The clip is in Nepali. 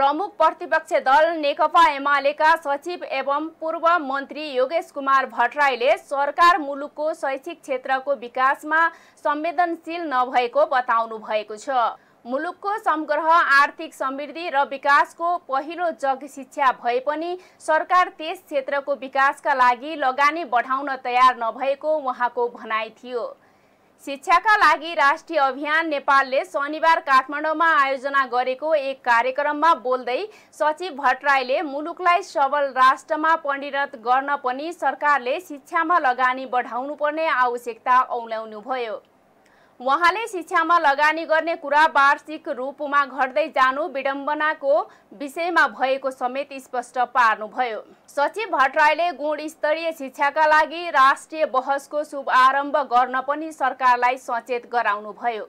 प्रमुख प्रतिपक्ष दल नेकपा एमालेका सचिव एवं पूर्व मन्त्री योगेश कुमार भट्टराईले सरकार मुलुकको शैक्षिक क्षेत्रको विकासमा संवेदनशील नभएको बताउनु भएको छ मुलुकको समग्र आर्थिक समृद्धि र विकासको पहिलो जग शिक्षा भए पनि सरकार त्यस क्षेत्रको विकासका लागि लगानी बढाउन तयार नभएको उहाँको भनाइ थियो शिक्षाका लागि राष्ट्रिय अभियान नेपालले शनिबार काठमाडौँमा आयोजना गरेको एक कार्यक्रममा बोल्दै सचिव भट्टराईले मुलुकलाई सबल राष्ट्रमा परिणत गर्न पनि सरकारले शिक्षामा लगानी बढाउनुपर्ने आवश्यकता औलाउनुभयो उहाँले शिक्षामा लगानी गर्ने कुरा वार्षिक रूपमा घट्दै जानु विडम्बनाको विषयमा भएको समेत स्पष्ट पार्नुभयो सचिव भट्टराईले गुणस्तरीय शिक्षाका लागि राष्ट्रिय बहसको शुभारम्भ गर्न पनि सरकारलाई सचेत गराउनुभयो